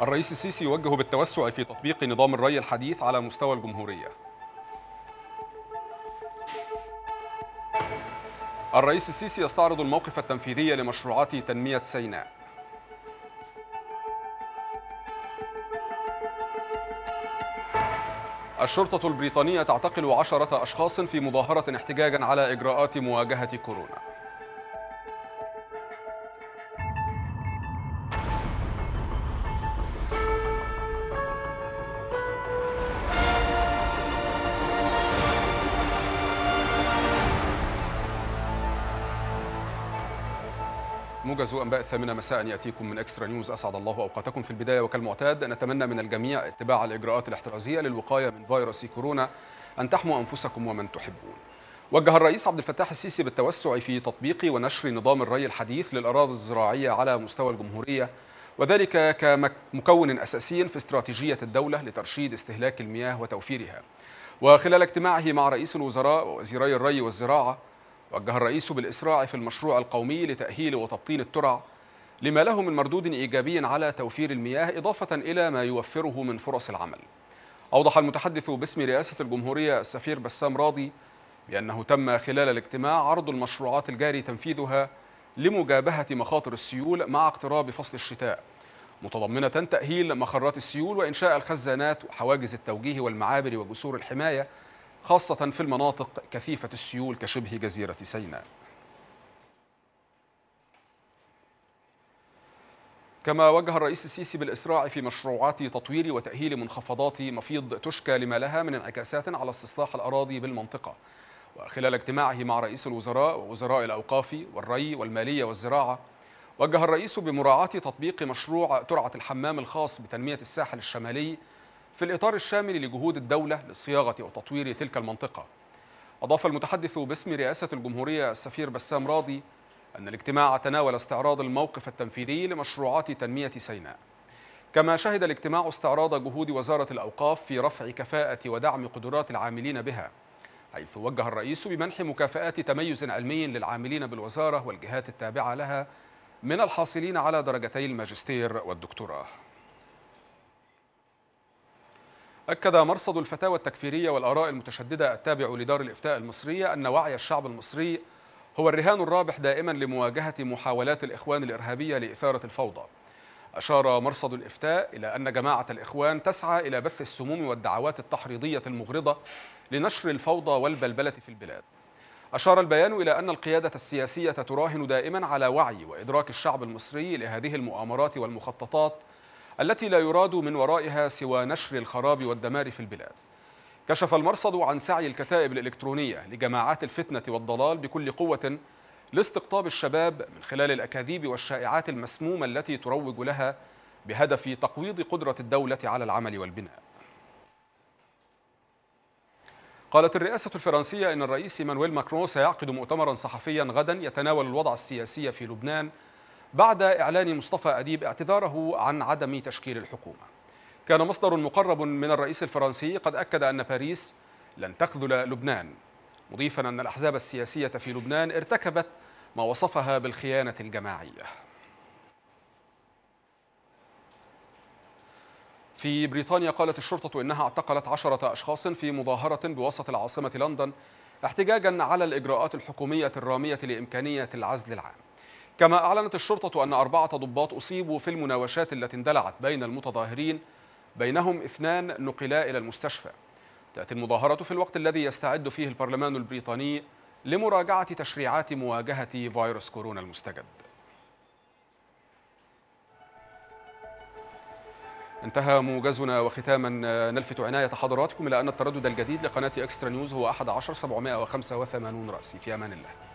الرئيس السيسي يوجه بالتوسع في تطبيق نظام الري الحديث على مستوى الجمهورية الرئيس السيسي يستعرض الموقف التنفيذي لمشروعات تنمية سيناء الشرطة البريطانية تعتقل عشرة أشخاص في مظاهرة احتجاجا على إجراءات مواجهة كورونا موجز وانباء الثامنه مساء ياتيكم من اكسترا نيوز اسعد الله اوقاتكم في البدايه وكالمعتاد نتمنى من الجميع اتباع الاجراءات الاحترازيه للوقايه من فيروس كورونا ان تحموا انفسكم ومن تحبون. وجه الرئيس عبد الفتاح السيسي بالتوسع في تطبيق ونشر نظام الري الحديث للاراضي الزراعيه على مستوى الجمهوريه وذلك كمكون اساسي في استراتيجيه الدوله لترشيد استهلاك المياه وتوفيرها. وخلال اجتماعه مع رئيس الوزراء ووزيري الري والزراعه وجه الرئيس بالإسراع في المشروع القومي لتأهيل وتبطين الترع لما له من مردود إيجابي على توفير المياه إضافة إلى ما يوفره من فرص العمل أوضح المتحدث باسم رئاسة الجمهورية السفير بسام راضي بأنه تم خلال الاجتماع عرض المشروعات الجاري تنفيذها لمجابهة مخاطر السيول مع اقتراب فصل الشتاء متضمنة تأهيل مخرات السيول وإنشاء الخزانات وحواجز التوجيه والمعابر وجسور الحماية خاصة في المناطق كثيفة السيول كشبه جزيرة سيناء كما وجه الرئيس السيسي بالإسراع في مشروعات تطوير وتأهيل منخفضات مفيض تشكى لما لها من انعكاسات على استصلاح الأراضي بالمنطقة وخلال اجتماعه مع رئيس الوزراء ووزراء الأوقاف والري والمالية والزراعة وجه الرئيس بمراعاة تطبيق مشروع ترعة الحمام الخاص بتنمية الساحل الشمالي في الإطار الشامل لجهود الدولة لصياغة وتطوير تلك المنطقة أضاف المتحدث باسم رئاسة الجمهورية السفير بسام راضي أن الاجتماع تناول استعراض الموقف التنفيذي لمشروعات تنمية سيناء كما شهد الاجتماع استعراض جهود وزارة الأوقاف في رفع كفاءة ودعم قدرات العاملين بها حيث وجه الرئيس بمنح مكافآت تميز علمي للعاملين بالوزارة والجهات التابعة لها من الحاصلين على درجتي الماجستير والدكتوراه أكد مرصد الفتاوى التكفيرية والآراء المتشددة التابع لدار الإفتاء المصرية أن وعي الشعب المصري هو الرهان الرابح دائما لمواجهة محاولات الإخوان الإرهابية لإثارة الفوضى أشار مرصد الإفتاء إلى أن جماعة الإخوان تسعى إلى بث السموم والدعوات التحريضية المغرضة لنشر الفوضى والبلبلة في البلاد أشار البيان إلى أن القيادة السياسية تراهن دائما على وعي وإدراك الشعب المصري لهذه المؤامرات والمخططات التي لا يراد من ورائها سوى نشر الخراب والدمار في البلاد كشف المرصد عن سعي الكتائب الإلكترونية لجماعات الفتنة والضلال بكل قوة لاستقطاب الشباب من خلال الأكاذيب والشائعات المسمومة التي تروج لها بهدف تقويض قدرة الدولة على العمل والبناء قالت الرئاسة الفرنسية أن الرئيس مانويل ماكرون سيعقد مؤتمرا صحفيا غدا يتناول الوضع السياسي في لبنان بعد إعلان مصطفى أديب اعتذاره عن عدم تشكيل الحكومة كان مصدر مقرب من الرئيس الفرنسي قد أكد أن باريس لن تخذل لبنان مضيفا أن الأحزاب السياسية في لبنان ارتكبت ما وصفها بالخيانة الجماعية في بريطانيا قالت الشرطة إنها اعتقلت عشرة أشخاص في مظاهرة بوسط العاصمة لندن احتجاجا على الإجراءات الحكومية الرامية لإمكانية العزل العام كما أعلنت الشرطة أن أربعة ضباط أصيبوا في المناوشات التي اندلعت بين المتظاهرين بينهم اثنان نقلا إلى المستشفى تأتي المظاهرة في الوقت الذي يستعد فيه البرلمان البريطاني لمراجعة تشريعات مواجهة فيروس كورونا المستجد انتهى موجزنا وختاما نلفت عناية حضراتكم إلى أن التردد الجديد لقناة إكسترا نيوز هو 11785 رأسي في أمان الله